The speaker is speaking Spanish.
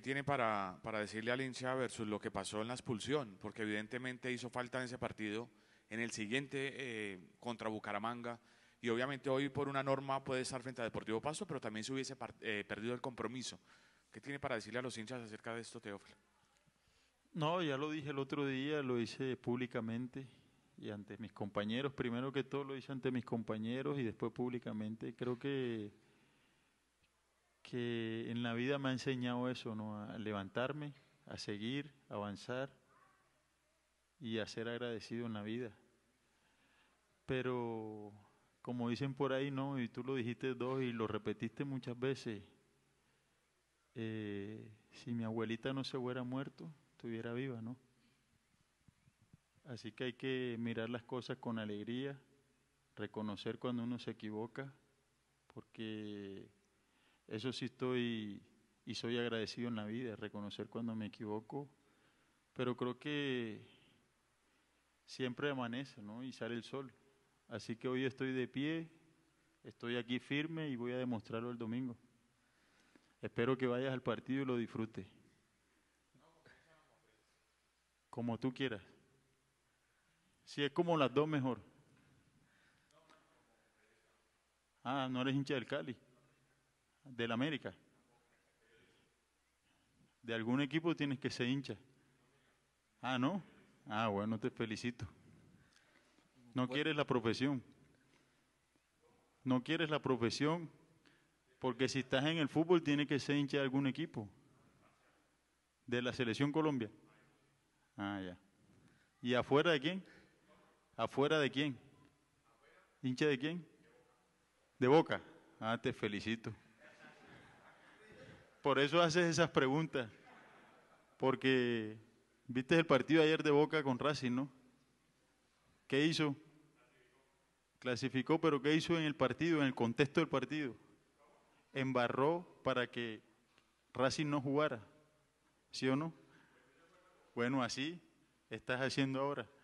tiene para, para decirle al hincha versus lo que pasó en la expulsión? Porque evidentemente hizo falta en ese partido, en el siguiente eh, contra Bucaramanga, y obviamente hoy por una norma puede estar frente a Deportivo Paso, pero también se hubiese eh, perdido el compromiso. ¿Qué tiene para decirle a los hinchas acerca de esto, Teófilo? No, ya lo dije el otro día, lo hice públicamente y ante mis compañeros, primero que todo lo hice ante mis compañeros y después públicamente. Creo que que en la vida me ha enseñado eso, ¿no? A levantarme, a seguir, avanzar y a ser agradecido en la vida. Pero, como dicen por ahí, ¿no? Y tú lo dijiste dos y lo repetiste muchas veces. Eh, si mi abuelita no se hubiera muerto, estuviera viva, ¿no? Así que hay que mirar las cosas con alegría, reconocer cuando uno se equivoca, porque eso sí estoy y soy agradecido en la vida, reconocer cuando me equivoco, pero creo que siempre amanece y sale el sol. Así que hoy estoy de pie, estoy aquí firme y voy a demostrarlo el domingo. Espero que vayas al partido y lo disfrutes. Como tú quieras. Si es como las dos, mejor. Ah, no eres hincha del Cali del América. De algún equipo tienes que ser hincha. Ah, ¿no? Ah, bueno, te felicito. No quieres la profesión. No quieres la profesión porque si estás en el fútbol tienes que ser hincha de algún equipo. De la selección Colombia. Ah, ya. ¿Y afuera de quién? ¿Afuera de quién? ¿Hincha de quién? De Boca. Ah, te felicito. Por eso haces esas preguntas. Porque viste el partido ayer de Boca con Racing, ¿no? ¿Qué hizo? Clasificó, pero ¿qué hizo en el partido, en el contexto del partido? Embarró para que Racing no jugara, ¿sí o no? Bueno, así estás haciendo ahora.